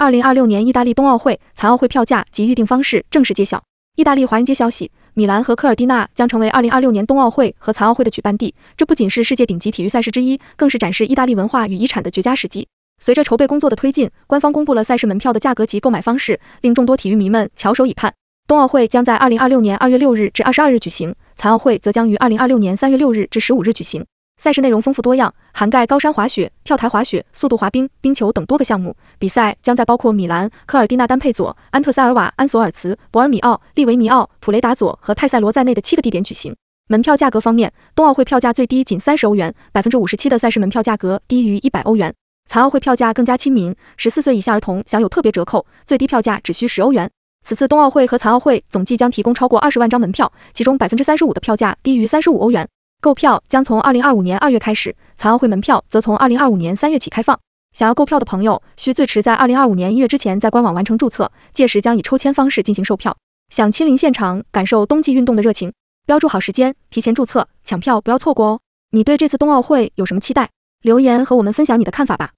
二零二六年意大利冬奥会、残奥会票价及预订方式正式揭晓。意大利华人街消息，米兰和科尔蒂纳将成为二零二六年冬奥会和残奥会的举办地。这不仅是世界顶级体育赛事之一，更是展示意大利文化与遗产的绝佳时机。随着筹备工作的推进，官方公布了赛事门票的价格及购买方式，令众多体育迷们翘首以盼。冬奥会将在二零二六年二月六日至二十二日举行，残奥会则将于二零二六年三月六日至十五日举行。赛事内容丰富多样，涵盖高山滑雪、跳台滑雪、速度滑冰、冰球等多个项目。比赛将在包括米兰、科尔蒂纳丹佩佐、安特塞尔瓦、安索尔茨、博尔米奥、利维尼奥、普雷达佐和泰塞罗在内的七个地点举行。门票价格方面，冬奥会票价最低仅三十欧元，百分之五十七的赛事门票价格低于一百欧元。残奥会票价更加亲民，十四岁以下儿童享有特别折扣，最低票价只需十欧元。此次冬奥会和残奥会总计将提供超过二十万张门票，其中百分之三十五的票价低于三十五欧元。购票将从二零二五年二月开始，残奥会门票则从二零二五年三月起开放。想要购票的朋友，需最迟在二零二五年一月之前在官网完成注册，届时将以抽签方式进行售票。想亲临现场感受冬季运动的热情，标注好时间，提前注册抢票，不要错过哦！你对这次冬奥会有什么期待？留言和我们分享你的看法吧。